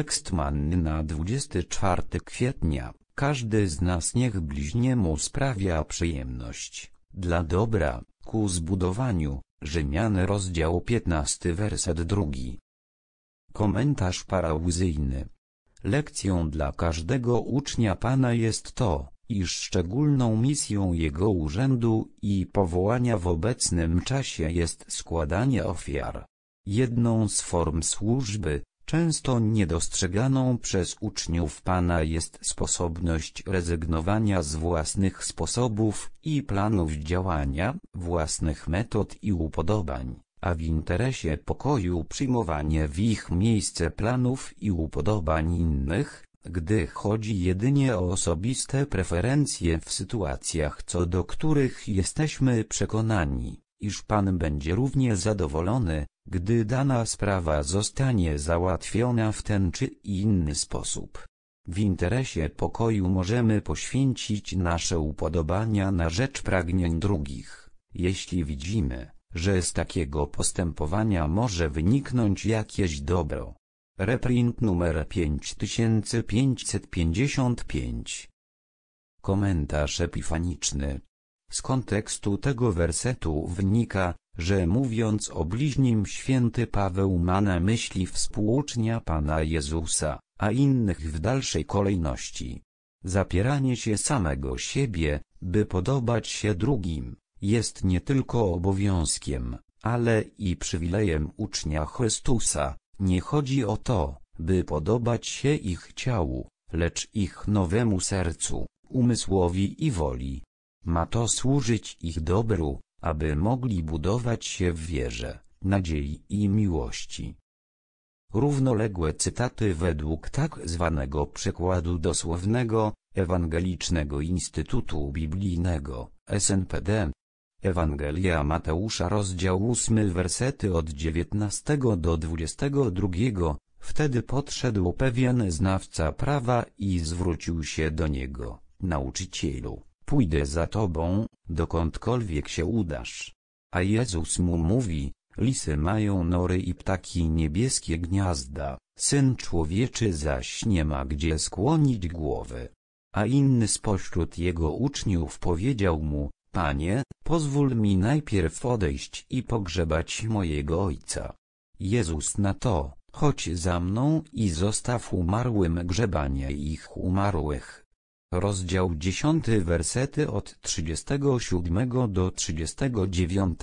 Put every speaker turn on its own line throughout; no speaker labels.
Tekst manny na 24 kwietnia. Każdy z nas niech bliźniemu sprawia przyjemność, dla dobra, ku zbudowaniu, Rzymian rozdział 15 werset 2. Komentarz parałzyjny. Lekcją dla każdego ucznia Pana jest to, iż szczególną misją jego urzędu i powołania w obecnym czasie jest składanie ofiar. Jedną z form służby, Często niedostrzeganą przez uczniów Pana jest sposobność rezygnowania z własnych sposobów i planów działania, własnych metod i upodobań, a w interesie pokoju przyjmowanie w ich miejsce planów i upodobań innych, gdy chodzi jedynie o osobiste preferencje w sytuacjach co do których jesteśmy przekonani, iż Pan będzie równie zadowolony, gdy dana sprawa zostanie załatwiona w ten czy inny sposób. W interesie pokoju możemy poświęcić nasze upodobania na rzecz pragnień drugich, jeśli widzimy, że z takiego postępowania może wyniknąć jakieś dobro. Reprint numer 5555 Komentarz epifaniczny Z kontekstu tego wersetu wynika, że mówiąc o bliźnim święty Paweł ma na myśli współucznia Pana Jezusa, a innych w dalszej kolejności. Zapieranie się samego siebie, by podobać się drugim, jest nie tylko obowiązkiem, ale i przywilejem ucznia Chrystusa, nie chodzi o to, by podobać się ich ciału, lecz ich nowemu sercu, umysłowi i woli. Ma to służyć ich dobru, aby mogli budować się w wierze, nadziei i miłości. Równoległe cytaty według tak zwanego przekładu dosłownego, Ewangelicznego Instytutu Biblijnego, SNPD. Ewangelia Mateusza rozdział 8 wersety od 19 do 22. Wtedy podszedł pewien znawca prawa i zwrócił się do niego, nauczycielu, Pójdę za tobą, dokądkolwiek się udasz. A Jezus mu mówi, lisy mają nory i ptaki niebieskie gniazda, syn człowieczy zaś nie ma gdzie skłonić głowy. A inny spośród jego uczniów powiedział mu, Panie, pozwól mi najpierw odejść i pogrzebać mojego ojca. Jezus na to, chodź za mną i zostaw umarłym grzebanie ich umarłych rozdział 10 wersety od 37 do 39.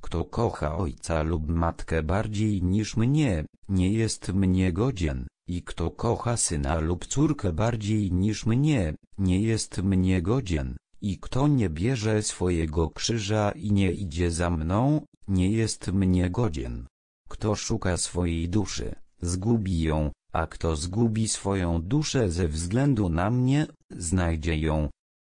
Kto kocha ojca lub matkę bardziej niż mnie, nie jest mnie godzien, i kto kocha syna lub córkę bardziej niż mnie, nie jest mnie godzien, i kto nie bierze swojego krzyża i nie idzie za mną, nie jest mnie godzien. Kto szuka swojej duszy, zgubi ją, a kto zgubi swoją duszę ze względu na mnie, znajdzie ją.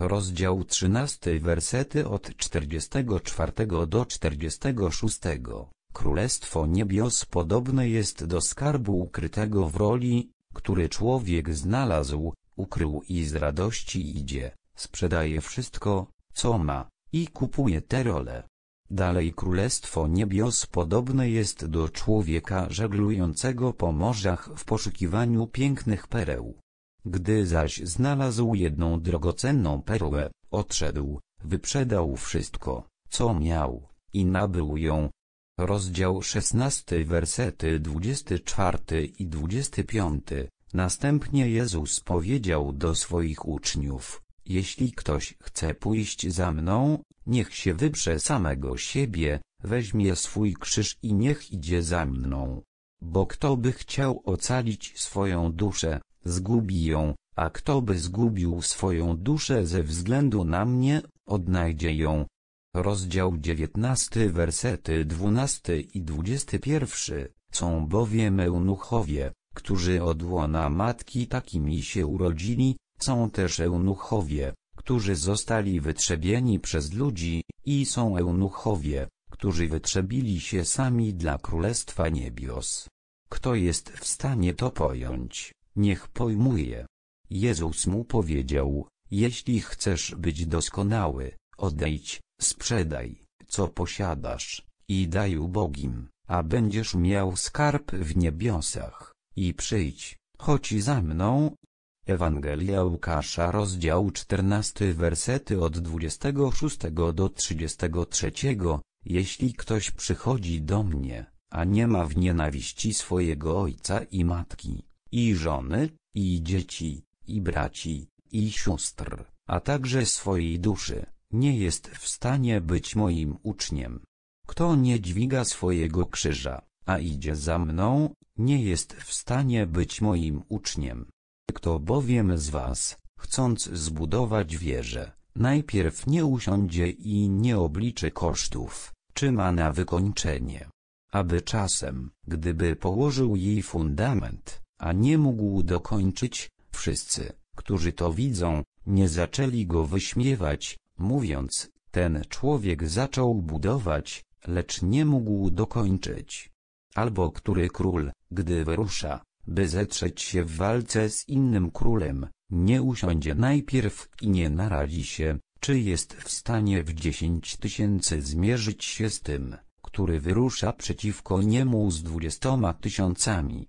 Rozdział 13 wersety od 44 do 46 Królestwo niebios podobne jest do skarbu ukrytego w roli, który człowiek znalazł, ukrył i z radości idzie, sprzedaje wszystko, co ma, i kupuje te role. Dalej Królestwo Niebios podobne jest do człowieka żeglującego po morzach w poszukiwaniu pięknych pereł. Gdy zaś znalazł jedną drogocenną perłę, odszedł, wyprzedał wszystko, co miał, i nabył ją. Rozdział 16 wersety 24 i 25 Następnie Jezus powiedział do swoich uczniów, jeśli ktoś chce pójść za mną, niech się wyprze samego siebie, weźmie swój krzyż i niech idzie za mną. Bo kto by chciał ocalić swoją duszę, zgubi ją, a kto by zgubił swoją duszę ze względu na mnie, odnajdzie ją. Rozdział 19 wersety 12 i 21 są bowiem eunuchowie, którzy od łona matki takimi się urodzili, są też eunuchowie, którzy zostali wytrzebieni przez ludzi, i są eunuchowie, którzy wytrzebili się sami dla Królestwa Niebios. Kto jest w stanie to pojąć? niech pojmuje. Jezus mu powiedział, jeśli chcesz być doskonały, odejdź, sprzedaj, co posiadasz, i daj ubogim, a będziesz miał skarb w niebiosach, i przyjdź, chodź za mną. Ewangelia Łukasza rozdział 14 wersety od 26 do 33 Jeśli ktoś przychodzi do mnie, a nie ma w nienawiści swojego ojca i matki, i żony, i dzieci, i braci, i sióstr, a także swojej duszy, nie jest w stanie być moim uczniem. Kto nie dźwiga swojego krzyża, a idzie za mną, nie jest w stanie być moim uczniem. Kto bowiem z was, chcąc zbudować wieżę, najpierw nie usiądzie i nie obliczy kosztów, czy ma na wykończenie. Aby czasem, gdyby położył jej fundament, a nie mógł dokończyć, wszyscy, którzy to widzą, nie zaczęli go wyśmiewać, mówiąc, ten człowiek zaczął budować, lecz nie mógł dokończyć. Albo który król, gdy wyrusza, by zetrzeć się w walce z innym królem, nie usiądzie najpierw i nie naradzi się, czy jest w stanie w dziesięć tysięcy zmierzyć się z tym, który wyrusza przeciwko niemu z dwudziestoma tysiącami.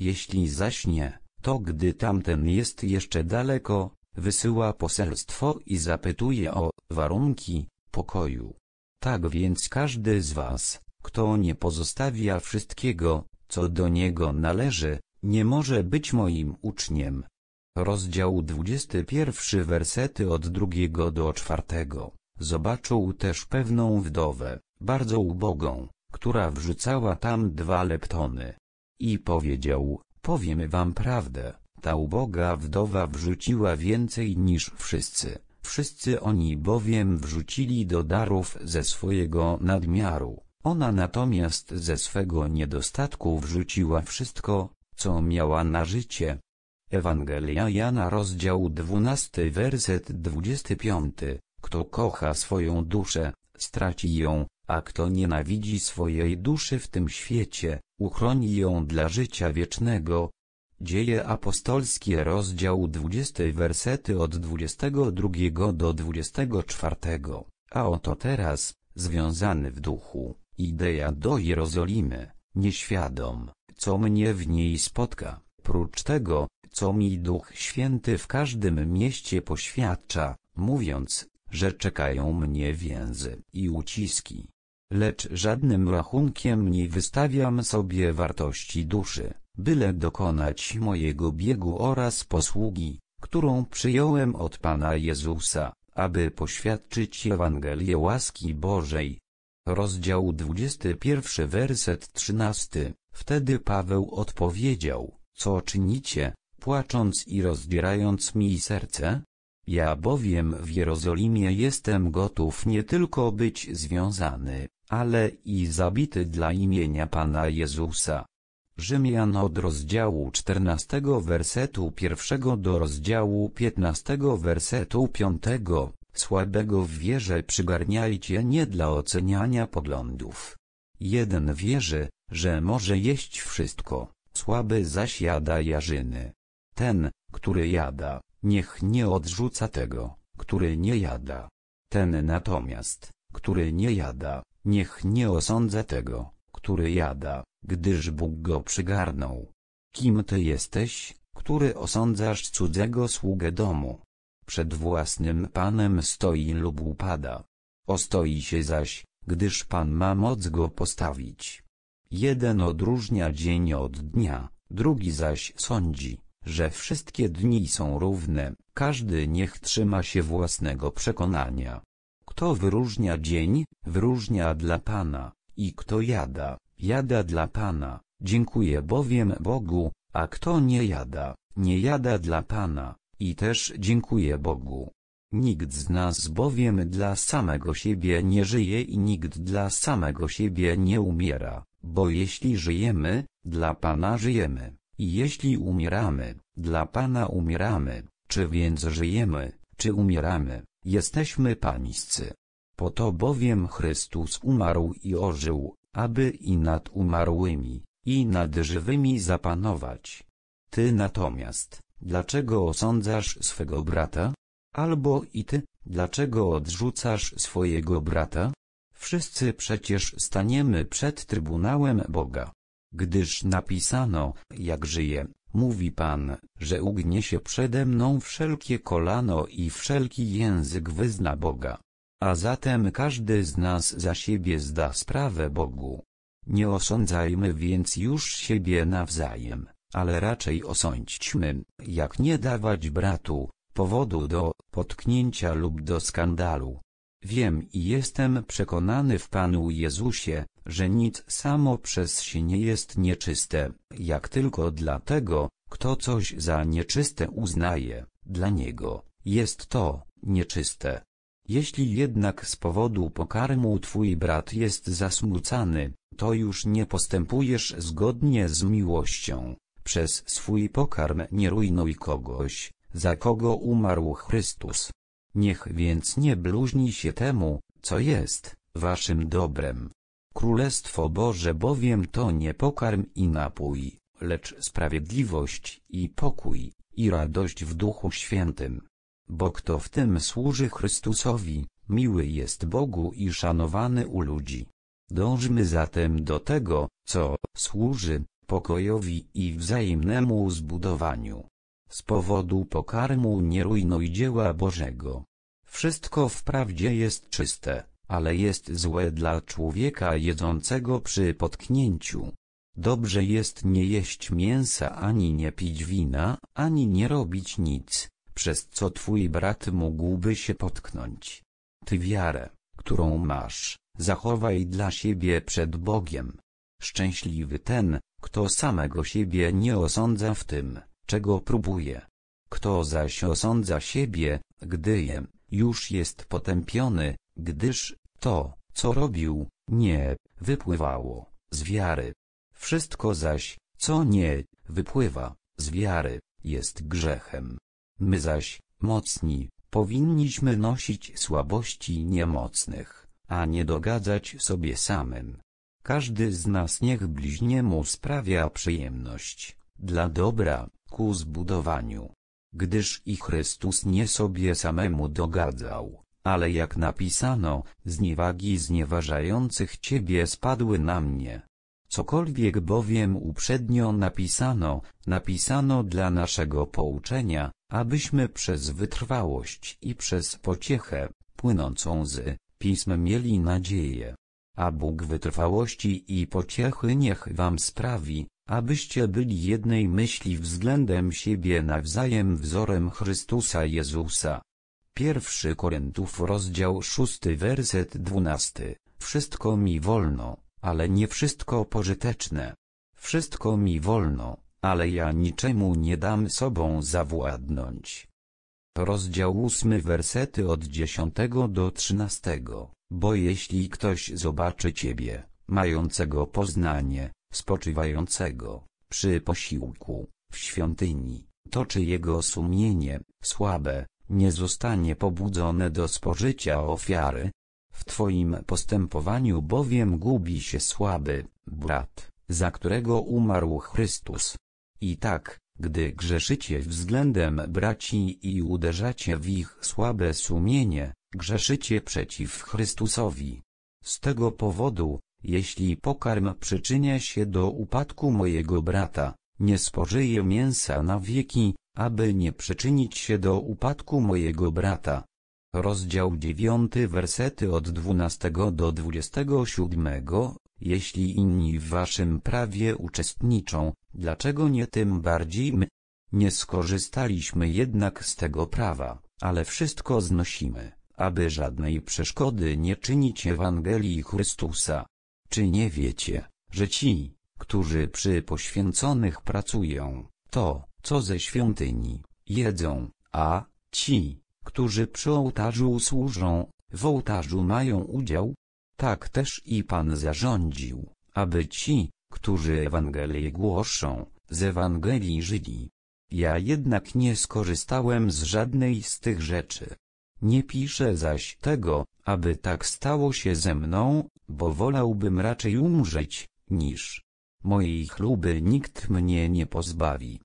Jeśli zaśnie, to gdy tamten jest jeszcze daleko, wysyła poselstwo i zapytuje o warunki pokoju. Tak więc każdy z was, kto nie pozostawia wszystkiego, co do niego należy, nie może być moim uczniem. Rozdział 21 wersety od drugiego do czwartego. Zobaczył też pewną wdowę, bardzo ubogą, która wrzucała tam dwa leptony. I powiedział, powiem wam prawdę, ta uboga wdowa wrzuciła więcej niż wszyscy, wszyscy oni bowiem wrzucili do darów ze swojego nadmiaru, ona natomiast ze swego niedostatku wrzuciła wszystko, co miała na życie. Ewangelia Jana rozdział 12 werset 25, kto kocha swoją duszę, straci ją, a kto nienawidzi swojej duszy w tym świecie, uchroni ją dla życia wiecznego. Dzieje apostolskie rozdział 20 wersety od 22 do 24, a oto teraz, związany w duchu, idea do Jerozolimy, nieświadom, co mnie w niej spotka, prócz tego, co mi Duch Święty w każdym mieście poświadcza, mówiąc, że czekają mnie więzy i uciski, lecz żadnym rachunkiem nie wystawiam sobie wartości duszy, byle dokonać mojego biegu oraz posługi, którą przyjąłem od Pana Jezusa, aby poświadczyć Ewangelię łaski Bożej. Rozdział 21 werset 13 Wtedy Paweł odpowiedział, co czynicie, płacząc i rozdzierając mi serce? Ja bowiem w Jerozolimie jestem gotów nie tylko być związany, ale i zabity dla imienia Pana Jezusa. Rzymian od rozdziału 14 wersetu 1 do rozdziału 15 wersetu 5 Słabego w wierze przygarniajcie nie dla oceniania poglądów. Jeden wierzy, że może jeść wszystko, słaby zaś jada jarzyny. Ten, który jada, niech nie odrzuca tego, który nie jada. Ten natomiast, który nie jada, niech nie osądza tego, który jada, gdyż Bóg go przygarnął. Kim ty jesteś, który osądzasz cudzego sługę domu? Przed własnym panem stoi lub upada. Ostoi się zaś, gdyż pan ma moc go postawić. Jeden odróżnia dzień od dnia, drugi zaś sądzi, że wszystkie dni są równe, każdy niech trzyma się własnego przekonania. Kto wyróżnia dzień, wyróżnia dla Pana, i kto jada, jada dla Pana, dziękuję bowiem Bogu, a kto nie jada, nie jada dla Pana, i też dziękuję Bogu. Nikt z nas bowiem dla samego siebie nie żyje i nikt dla samego siebie nie umiera, bo jeśli żyjemy, dla Pana żyjemy, i jeśli umieramy, dla Pana umieramy, czy więc żyjemy, czy umieramy, Jesteśmy pańscy. Po to bowiem Chrystus umarł i ożył, aby i nad umarłymi, i nad żywymi zapanować. Ty natomiast, dlaczego osądzasz swego brata? Albo i ty, dlaczego odrzucasz swojego brata? Wszyscy przecież staniemy przed Trybunałem Boga. Gdyż napisano, jak żyje, mówi Pan, że ugnie się przede mną wszelkie kolano i wszelki język wyzna Boga. A zatem każdy z nas za siebie zda sprawę Bogu. Nie osądzajmy więc już siebie nawzajem, ale raczej osądźmy, jak nie dawać bratu, powodu do potknięcia lub do skandalu. Wiem i jestem przekonany w Panu Jezusie, że nic samo przez się nie jest nieczyste, jak tylko dlatego, kto coś za nieczyste uznaje, dla niego, jest to, nieczyste. Jeśli jednak z powodu pokarmu twój brat jest zasmucany, to już nie postępujesz zgodnie z miłością. Przez swój pokarm nie rujnuj kogoś, za kogo umarł Chrystus. Niech więc nie bluźni się temu, co jest waszym dobrem, Królestwo Boże bowiem to nie pokarm i napój, lecz sprawiedliwość i pokój, i radość w Duchu Świętym. Bo kto w tym służy Chrystusowi, miły jest Bogu i szanowany u ludzi. Dążmy zatem do tego, co służy pokojowi i wzajemnemu zbudowaniu. Z powodu pokarmu nie rujnuj dzieła Bożego. Wszystko wprawdzie jest czyste ale jest złe dla człowieka jedzącego przy potknięciu. Dobrze jest nie jeść mięsa ani nie pić wina, ani nie robić nic, przez co twój brat mógłby się potknąć. Ty wiarę, którą masz, zachowaj dla siebie przed Bogiem. Szczęśliwy ten, kto samego siebie nie osądza w tym, czego próbuje. Kto zaś osądza siebie, gdy je, już jest potępiony, gdyż to, co robił, nie wypływało z wiary. Wszystko zaś, co nie wypływa z wiary, jest grzechem. My zaś, mocni, powinniśmy nosić słabości niemocnych, a nie dogadzać sobie samym. Każdy z nas niech bliźniemu sprawia przyjemność, dla dobra, ku zbudowaniu. Gdyż i Chrystus nie sobie samemu dogadzał ale jak napisano, zniewagi znieważających Ciebie spadły na mnie. Cokolwiek bowiem uprzednio napisano, napisano dla naszego pouczenia, abyśmy przez wytrwałość i przez pociechę, płynącą z pism mieli nadzieję. A Bóg wytrwałości i pociechy niech wam sprawi, abyście byli jednej myśli względem siebie nawzajem wzorem Chrystusa Jezusa. Pierwszy Korintów rozdział 6 werset 12. Wszystko mi wolno, ale nie wszystko pożyteczne. Wszystko mi wolno, ale ja niczemu nie dam sobą zawładnąć. Rozdział 8 wersety od 10 do 13. Bo jeśli ktoś zobaczy ciebie, mającego poznanie, spoczywającego, przy posiłku, w świątyni, to czy jego sumienie, słabe, nie zostanie pobudzone do spożycia ofiary. W Twoim postępowaniu bowiem gubi się słaby brat, za którego umarł Chrystus. I tak, gdy grzeszycie względem braci i uderzacie w ich słabe sumienie, grzeszycie przeciw Chrystusowi. Z tego powodu, jeśli pokarm przyczynia się do upadku mojego brata, nie spożyję mięsa na wieki, aby nie przyczynić się do upadku mojego brata. Rozdział 9 wersety od 12 do 27 Jeśli inni w waszym prawie uczestniczą, dlaczego nie tym bardziej my? Nie skorzystaliśmy jednak z tego prawa, ale wszystko znosimy, aby żadnej przeszkody nie czynić Ewangelii Chrystusa. Czy nie wiecie, że ci, którzy przy poświęconych pracują, to, co ze świątyni, jedzą, a ci, którzy przy ołtarzu służą, w ołtarzu mają udział? Tak też i Pan zarządził, aby ci, którzy Ewangelię głoszą, z Ewangelii żyli. Ja jednak nie skorzystałem z żadnej z tych rzeczy. Nie piszę zaś tego, aby tak stało się ze mną, bo wolałbym raczej umrzeć, niż mojej chluby nikt mnie nie pozbawi.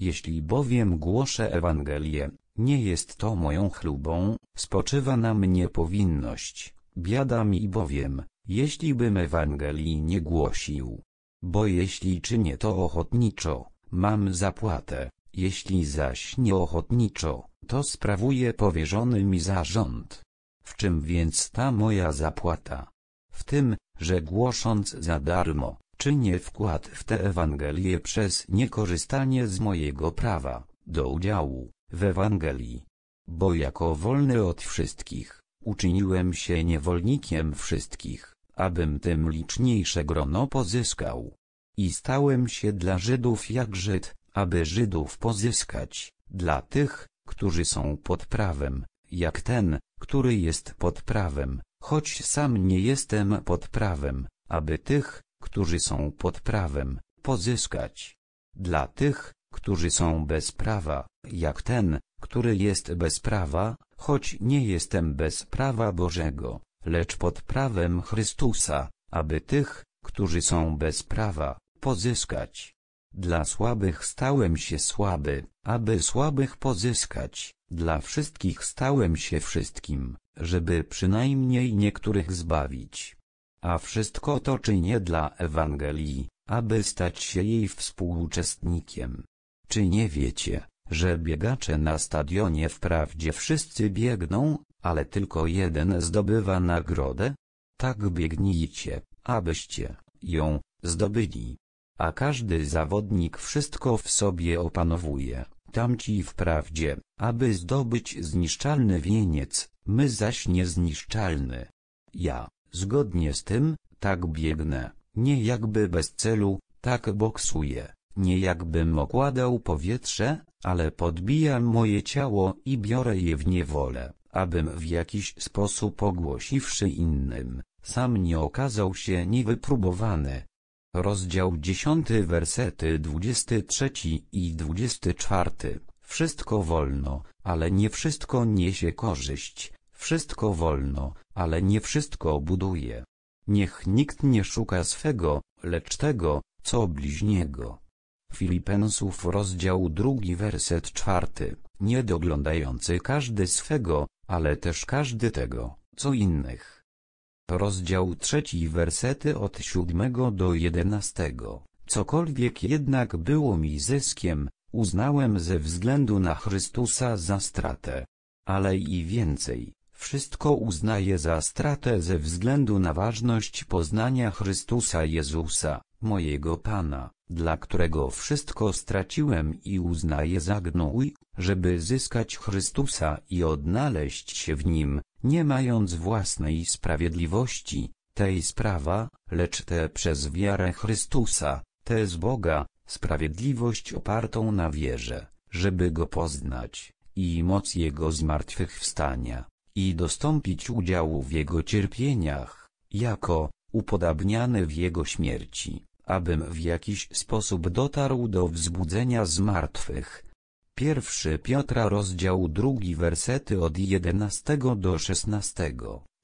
Jeśli bowiem głoszę Ewangelię, nie jest to moją chlubą, spoczywa na mnie powinność, biada mi bowiem, jeśli bym Ewangelii nie głosił. Bo jeśli czynię to ochotniczo, mam zapłatę, jeśli zaś nieochotniczo, to sprawuję powierzony mi zarząd. W czym więc ta moja zapłata? W tym, że głosząc za darmo, czy nie wkład w tę Ewangelię przez niekorzystanie z mojego prawa, do udziału, w Ewangelii. Bo jako wolny od wszystkich, uczyniłem się niewolnikiem wszystkich, abym tym liczniejsze grono pozyskał. I stałem się dla Żydów jak Żyd, aby Żydów pozyskać, dla tych, którzy są pod prawem, jak ten, który jest pod prawem, choć sam nie jestem pod prawem, aby tych, którzy są pod prawem, pozyskać. Dla tych, którzy są bez prawa, jak ten, który jest bez prawa, choć nie jestem bez prawa Bożego, lecz pod prawem Chrystusa, aby tych, którzy są bez prawa, pozyskać. Dla słabych stałem się słaby, aby słabych pozyskać, dla wszystkich stałem się wszystkim, żeby przynajmniej niektórych zbawić. A wszystko to czynię dla Ewangelii, aby stać się jej współuczestnikiem. Czy nie wiecie, że biegacze na stadionie wprawdzie wszyscy biegną, ale tylko jeden zdobywa nagrodę? Tak biegnijcie, abyście ją zdobyli. A każdy zawodnik wszystko w sobie opanowuje, tamci wprawdzie, aby zdobyć zniszczalny wieniec, my zaś niezniszczalny. Ja, Zgodnie z tym, tak biegnę, nie jakby bez celu, tak boksuję, nie jakbym okładał powietrze, ale podbijam moje ciało i biorę je w niewolę, abym w jakiś sposób ogłosiwszy innym, sam nie okazał się niewypróbowany. Rozdział 10 wersety 23 i 24 Wszystko wolno, ale nie wszystko niesie korzyść, wszystko wolno, ale nie wszystko buduje. Niech nikt nie szuka swego, lecz tego, co bliźniego. Filipensów rozdział drugi werset czwarty, nie doglądający każdy swego, ale też każdy tego, co innych. Rozdział trzeci wersety od siódmego do jedenastego, cokolwiek jednak było mi zyskiem, uznałem ze względu na Chrystusa za stratę. Ale i więcej, wszystko uznaje za stratę ze względu na ważność poznania Chrystusa Jezusa, mojego Pana, dla którego wszystko straciłem i uznaję za gnój, żeby zyskać Chrystusa i odnaleźć się w Nim, nie mając własnej sprawiedliwości, tej sprawa, lecz te przez wiarę Chrystusa, te z Boga, sprawiedliwość opartą na wierze, żeby Go poznać, i moc Jego zmartwychwstania i dostąpić udziału w jego cierpieniach, jako upodabniany w jego śmierci, abym w jakiś sposób dotarł do wzbudzenia zmartwych. martwych. 1 Piotra rozdział 2 wersety od 11 do 16.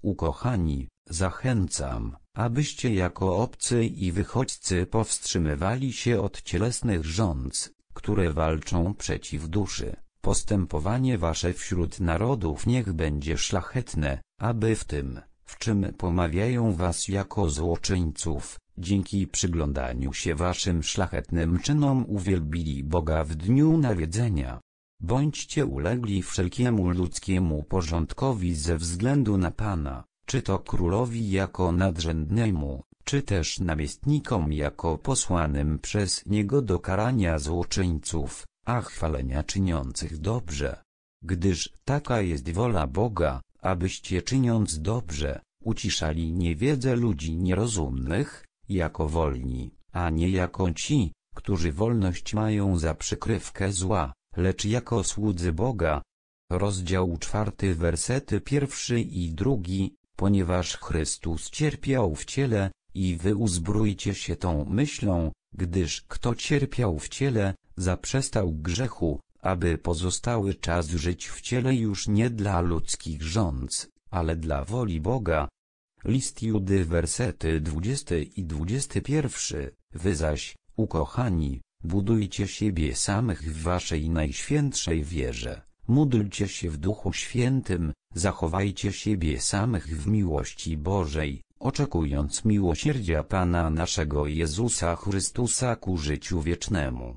Ukochani, zachęcam, abyście jako obcy i wychodźcy powstrzymywali się od cielesnych rządz, które walczą przeciw duszy Postępowanie wasze wśród narodów niech będzie szlachetne, aby w tym, w czym pomawiają was jako złoczyńców, dzięki przyglądaniu się waszym szlachetnym czynom uwielbili Boga w dniu nawiedzenia. Bądźcie ulegli wszelkiemu ludzkiemu porządkowi ze względu na Pana, czy to królowi jako nadrzędnemu, czy też namiestnikom jako posłanym przez niego do karania złoczyńców, a chwalenia czyniących dobrze. Gdyż taka jest wola Boga, abyście czyniąc dobrze, uciszali niewiedzę ludzi nierozumnych, jako wolni, a nie jako ci, którzy wolność mają za przykrywkę zła, lecz jako słudzy Boga. Rozdział czwarty wersety pierwszy i drugi, ponieważ Chrystus cierpiał w ciele, i wy uzbrójcie się tą myślą, gdyż kto cierpiał w ciele, zaprzestał grzechu, aby pozostały czas żyć w ciele już nie dla ludzkich rządz, ale dla woli Boga. List Judy wersety 20 i 21, wy zaś, ukochani, budujcie siebie samych w waszej najświętszej wierze, módlcie się w Duchu Świętym, zachowajcie siebie samych w miłości Bożej, oczekując miłosierdzia Pana naszego Jezusa Chrystusa ku życiu wiecznemu.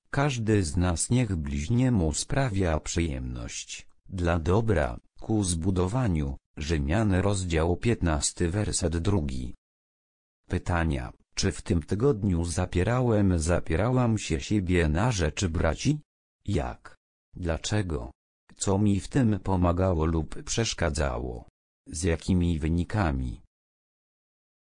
Każdy z nas niech bliźniemu sprawia przyjemność, dla dobra, ku zbudowaniu, Rzymian rozdział 15 werset 2. Pytania, czy w tym tygodniu zapierałem zapierałam się siebie na rzecz braci? Jak? Dlaczego? Co mi w tym pomagało lub przeszkadzało? Z jakimi wynikami?